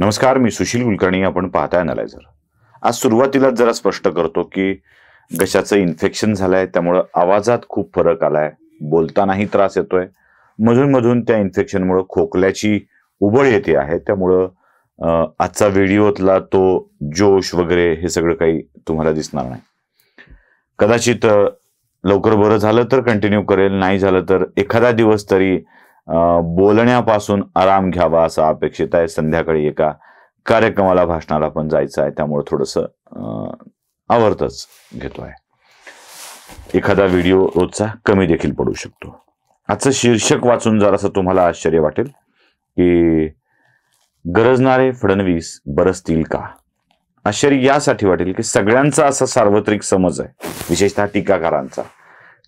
नमस्कार मी सुशील कुलकर्णी आपण पाहताय अनालायझर आज सुरुवातीलाच जरा स्पष्ट करतो की घशाचं इन्फेक्शन झालंय त्यामुळं आवाजात खूप फरक आलाय बोलतानाही त्रास येतोय मधून मधून त्या इन्फेक्शनमुळं खोकल्याची उबळ येते आहे त्यामुळं आजचा व्हिडिओतला तो जोश वगैरे हे सगळं काही तुम्हाला दिसणार नाही कदाचित लवकर बरं झालं तर कंटिन्यू करेल नाही झालं तर एखादा दिवस तरी बोलण्यापासून आराम घ्यावा असं अपेक्षित आहे संध्याकाळी एका कार्यक्रमाला भाषणाला पण जायचं आहे त्यामुळे थोडस आवर्तच घेतो आहे एखादा व्हिडिओ रोजचा कमी देखील पडू शकतो आजचं शीर्षक वाचून जरासं तुम्हाला आश्चर्य वाटेल की गरजणारे फडणवीस बरसतील का आश्चर्य यासाठी वाटेल की सगळ्यांचा असा सार्वत्रिक समज आहे विशेषतः टीकाकारांचा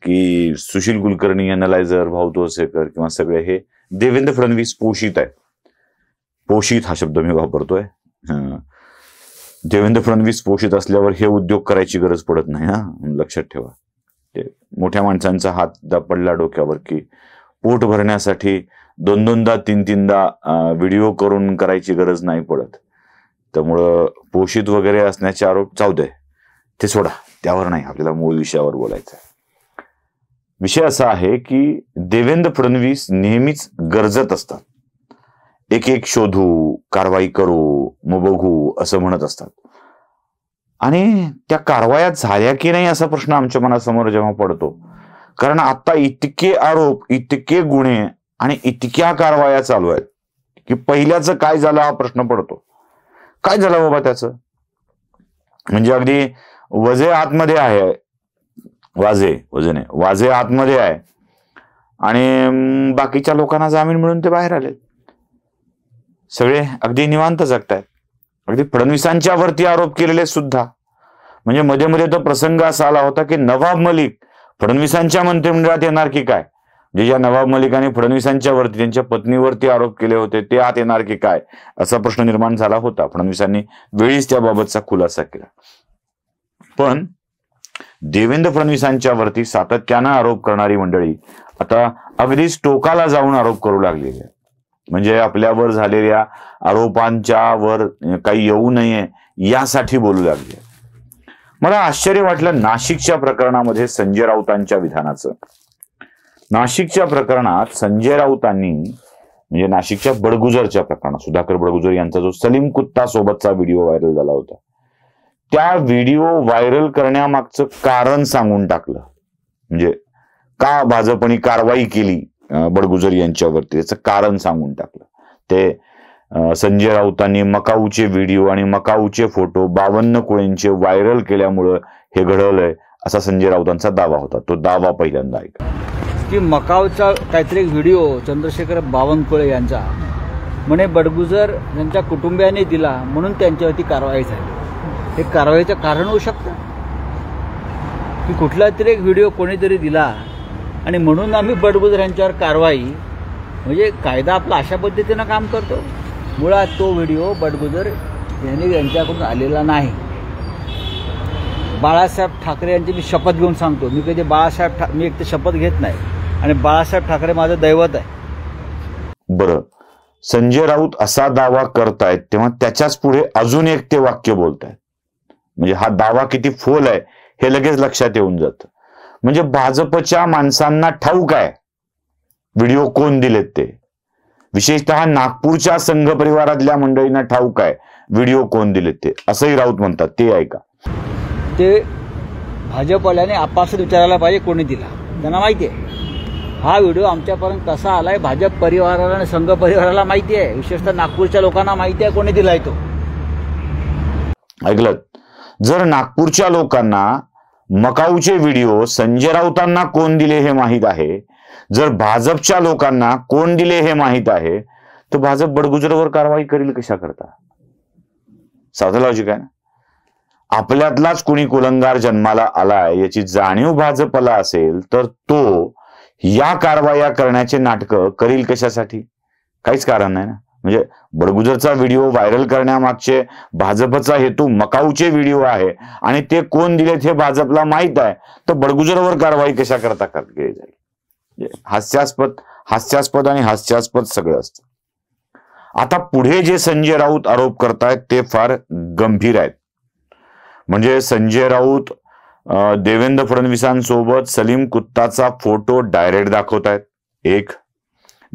की सुशील कुलकर्णी अनलायझर भाऊ तोसेकर किंवा सगळे हे देवेंद्र फडणवीस पोषित आहे पोषित हा शब्द मी वापरतोय देवेंद्र फडणवीस पोषित असल्यावर हे उद्योग करायची गरज पडत नाही हा लक्षात ठेवा ते मोठ्या माणसांचा हात पडला डोक्यावर की पोट भरण्यासाठी दोन दोनदा तीन तीनदा व्हिडिओ करून करायची गरज नाही पडत त्यामुळं पोषित वगैरे असण्याचे आरोप चावदे ते सोडा त्यावर नाही आपल्याला मूळ विषयावर बोलायचं आहे विषय असा आहे की देवेंद्र फडणवीस नेहमीच गरजत असतात एक एक शोधू कारवाई करू मग बघू असं म्हणत असतात आणि त्या कारवाया झाल्या की नाही असा प्रश्न आमच्या मनासमोर जेव्हा पडतो कारण आता इतके आरोप इतके गुन्हे आणि इतक्या कारवाया चालू आहेत की पहिल्याचं काय झालं हा प्रश्न पडतो काय झालं बाबा त्याचं म्हणजे अगदी वजे आतमध्ये आहे वाझे वजने वाजे आतमध्ये आहे आणि बाकीच्या लोकांना जामीन मिळून ते बाहेर आले सगळे अगदी निवांत जगतायत अगदी फडणवीसांच्या वरती आरोप केलेले सुद्धा म्हणजे मध्ये मध्ये तो प्रसंग असा आला होता की नवाब मलिक फडणवीसांच्या मंत्रिमंडळात येणार की काय म्हणजे ज्या नवाब मलिकाने फडणवीसांच्या वरती त्यांच्या पत्नीवरती आरोप केले होते ते आत येणार की काय असा प्रश्न निर्माण झाला होता फडणवीसांनी वेळीच त्याबाबतचा खुलासा केला पण देवेंद्र वरती सातत्यानं आरोप करणारी मंडळी आता अगदीच टोकाला जाऊन आरोप करू लागलेली आहे म्हणजे आपल्यावर झालेल्या आरोपांच्या वर काही येऊ नये यासाठी बोलू लागले मला आश्चर्य वाटलं नाशिकच्या प्रकरणामध्ये संजय राऊतांच्या विधानाचं नाशिकच्या प्रकरणात संजय राऊतांनी म्हणजे नाशिकच्या बडगुजरच्या प्रकरणात सुधाकर बडगुजर यांचा जो सलीम कुत्ता सोबतचा व्हिडिओ व्हायरल झाला होता त्या व्हिडिओ व्हायरल करण्यामागचं कारण सांगून टाकलं म्हणजे का भाजपने कारवाई केली बडगुजर यांच्यावरती त्याचं कारण सांगून टाकलं ते संजय राऊतांनी मकाऊचे व्हिडिओ आणि मकाऊचे फोटो बावन्न कोळींचे व्हायरल केल्यामुळं हे घडवलंय असा संजय राऊतांचा दावा होता तो दावा पहिल्यांदा ऐका की मकाऊचा काहीतरी व्हिडिओ चंद्रशेखर बावनकुळे यांचा म्हणे बडगुजर यांच्या कुटुंबियांनी दिला म्हणून त्यांच्यावरती कारवाई झाली हे कारवाईचं कारण होऊ शकतं की कुठला तरी एक व्हिडिओ कोणीतरी दिला आणि म्हणून आम्ही यांच्यावर कारवाई म्हणजे कायदा आपला अशा पद्धतीनं काम करतो मुळात तो व्हिडिओ बडगुजर यांनी यांच्याकडून आलेला नाही बाळासाहेब ठाकरे यांची मी शपथ घेऊन सांगतो मी कधी बाळासाहेब ठा मी एक तर शपथ घेत नाही आणि बाळासाहेब ठाकरे माझं दैवत आहे बर संजय राऊत असा दावा करतायत तेव्हा त्याच्याच पुढे अजून एक ते वाक्य बोलतायत म्हणजे हा दावा किती फोल आहे हे लगेच लक्षात येऊन जात म्हणजे भाजपच्या माणसांना ठाऊक आहे व्हिडिओ कोण दिलेत ते विशेषतः नागपूरच्या संघ परिवारातल्या मंडळींना ठाऊक आहे व्हिडिओ कोण दिलेत ते असंही राऊत म्हणतात ते ऐका ते भाजपवाल्याने आपासच विचारायला पाहिजे कोणी दिला त्यांना माहिती आहे हा व्हिडिओ आमच्यापर्यंत कसा आलाय भाजप परिवाराला आणि संघ परिवाराला माहिती आहे विशेषतः नागपूरच्या लोकांना माहिती आहे कोणी दिलाय तो ऐकलं जर नागपूरच्या लोकांना मकाऊचे व्हिडिओ संजय राऊतांना कोण दिले हे माहीत आहे जर भाजपच्या लोकांना कोण दिले हे माहीत आहे तर भाजप बडगुजरवर कारवाई करील कशा करता साधं लॉजिक आहे ना आपल्यातलाच कुणी कुलंगार जन्माला आलाय याची जाणीव भाजपला असेल तर तो या कारवाया करण्याचे नाटक करील कशासाठी काहीच कारण नाही ना म्हणजे बडगुजरचा व्हिडिओ व्हायरल करण्यामागचे भाजपचा हेतू मकाऊचे व्हिडिओ आहे आणि ते कोण दिलेत हे भाजपला माहीत आहे तर बडगुजरवर कारवाई कशा करता केली जाईल म्हणजे हास्यास्पद हास्यास्पद आणि हास्यास्पद सगळं असत आता पुढे जे संजय राऊत आरोप करतायत ते फार गंभीर आहेत म्हणजे संजय राऊत देवेंद्र फडणवीसांसोबत सलीम कुत्ताचा फोटो डायरेक्ट दाखवतायत एक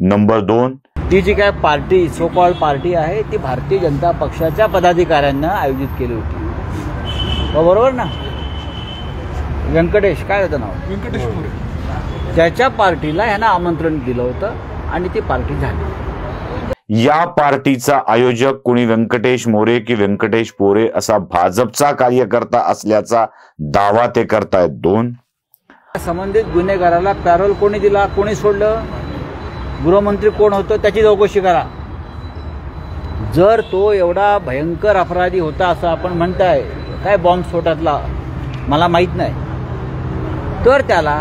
नंबर दोन ती जी काय पार्टी सोपॉल पार्टी आहे ती भारतीय जनता पक्षाच्या पदाधिकाऱ्यांना आयोजित केली होती हो, बरोबर ना व्यंकटेश काय होतं नाव व्यंकटेश त्याच्या पार्टीला ह्यांना आमंत्रण दिलं होतं आणि ती पार्टी झाली या पार्टीचा आयोजक कोणी व्यंकटेश मोरे की व्यंकटेश पोरे असा भाजपचा कार्यकर्ता असल्याचा दावा ते करतायत दोन संबंधित गुन्हेगाराला पॅरोल कोणी दिला कोणी सोडलं गृहमंत्री कोण होतो त्याची चौकशी करा जर तो एवढा भयंकर अपराधी होता असं आपण म्हणताय काय बॉम्ब स्फोटातला मला माहीत नाही तर त्याला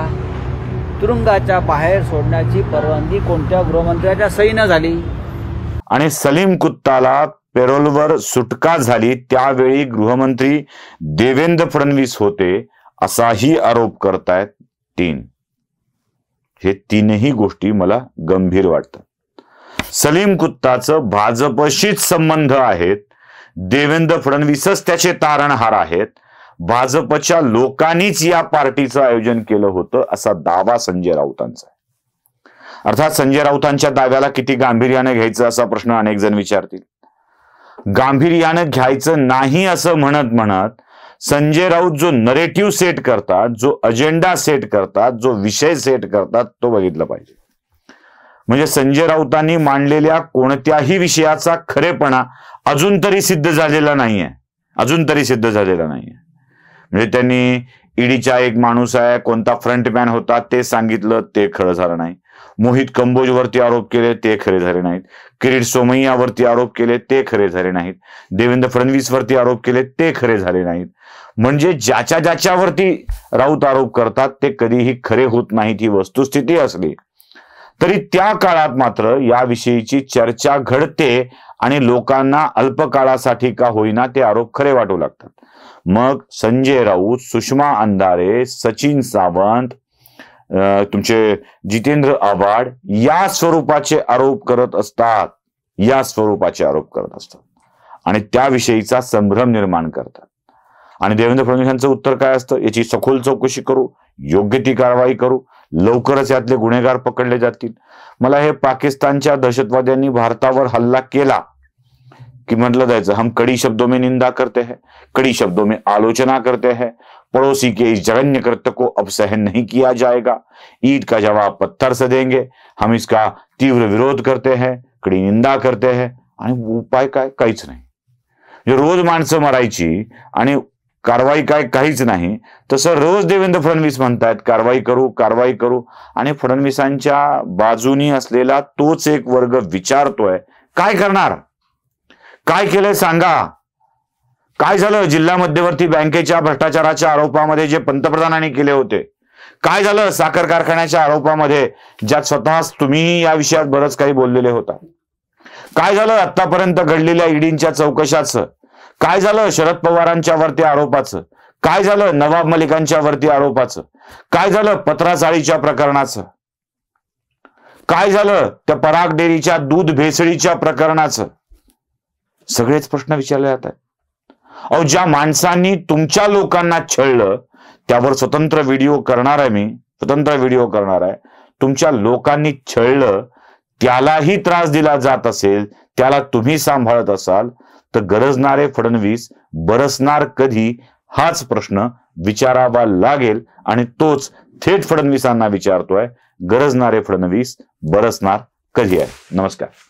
तुरुंगाच्या बाहेर सोडण्याची परवानगी कोणत्या गृहमंत्र्याच्या न झाली आणि सलीम कुत्ताला पेरोलवर सुटका झाली त्यावेळी गृहमंत्री देवेंद्र फडणवीस होते असाही आरोप करतायत तीन हे तीनही गोष्टी मला गंभीर वाटतात सलीम कुत्ताचं भाजपशीच संबंध आहेत देवेंद्र फडणवीसच त्याचे तारणहार आहेत भाजपच्या लोकांनीच या पार्टीचं आयोजन केलं होतं असा दावा संजय राऊतांचा अर्थात संजय राऊतांच्या दाव्याला किती गांभीर्याने घ्यायचं असा प्रश्न अनेक जण विचारतील गांभीर्यानं घ्यायचं नाही असं म्हणत म्हणत संजय राऊत जो नरेटिव्ह सेट करतात जो अजेंडा सेट करतात जो विषय सेट करतात तो बघितला पाहिजे म्हणजे संजय राऊतांनी मांडलेल्या कोणत्याही विषयाचा खरेपणा अजून तरी सिद्ध झालेला नाहीये अजून तरी सिद्ध झालेला नाहीये म्हणजे त्यांनी ईडीचा e एक माणूस आहे कोणता फ्रंटमॅन होता ते सांगितलं ते खरं झालं नाही मोहित कंबोजवरती आरोप केले ते खरे झाले नाहीत किरीट सोमय्यावरती आरोप केले ते खरे झाले नाहीत देवेंद्र फडणवीसवरती आरोप केले ते खरे झाले नाहीत म्हणजे ज्याच्या ज्याच्यावरती राऊत आरोप करतात ते कधीही खरे होत नाहीत ही वस्तुस्थिती असली तरी त्या काळात मात्र विषयीची चर्चा घडते आणि लोकांना अल्पकाळासाठी का होईना ते आरोप खरे वाटू लागतात मग संजय राऊत सुषमा अंधारे सचिन सावंत तुमचे जितेंद्र आव्हाड या स्वरूपाचे आरोप करत असतात या स्वरूपाचे आरोप करत असतात आणि त्याविषयीचा संभ्रम निर्माण करतात आणि देवेंद्र फडणवीस यांचं उत्तर काय असतं याची सखोल चौकशी करू योग्य ती कारवाई करू लवकरच यातले गुन्हेगार पकडले जातील मला हे पाकिस्तानच्या दहशतवाद्यांनी भारतावर हल्ला केला की म्हटलं जायचं हम कड़ी शब्दों मे निंदा करते है कड़ी शब्दों मे आलोचना करते है पड़ोसी के इस जघन्य कृत्य को अब सहन नहीं किया जाएगा ईद का जवाब पत्थर से देंगे हम इसका तीव्र विरोध करते हैं कडी निंदा करते हैं आणि उपाय काय काहीच नाही जो रोज माणसं मरायची आणि कारवाई काय काहीच नाही तसं रोज देवेंद्र फडणवीस म्हणतायत कारवाई करू कारवाई करू आणि फडणवीसांच्या बाजूनी असलेला तोच एक वर्ग विचारतोय काय करणार काय केलंय सांगा काय झालं जिल्हा मध्यवर्ती बँकेच्या भ्रष्टाचाराच्या आरोपामध्ये जे पंतप्रधानांनी केले होते काय झालं साखर कारखान्याच्या आरोपामध्ये ज्यात स्वतःच तुम्ही या विषयात बरंच काही बोललेले होता काय झालं आतापर्यंत घडलेल्या ईडींच्या चौकशाचं काय झालं शरद पवारांच्या वरती आरोपाचं काय झालं नवाब मलिकांच्या वरती आरोपाचं काय झालं पत्राचाळीच्या प्रकरणाचं काय झालं त्या पराग डेअरीच्या दूध भेसळीच्या प्रकरणाचं सगळेच प्रश्न विचारले जात आहेत अहो ज्या माणसांनी तुमच्या लोकांना छळलं त्यावर स्वतंत्र व्हिडिओ करणार आहे मी स्वतंत्र व्हिडिओ करणार आहे तुमच्या लोकांनी छळलं त्यालाही त्रास दिला जात असेल त्याला तुम्ही सांभाळत असाल तर गरजणारे फडणवीस बरसणार कधी हाच प्रश्न विचारावा लागेल आणि तोच थेट फडणवीसांना विचारतोय गरजणारे फडणवीस बरसणार कधी आहे नमस्कार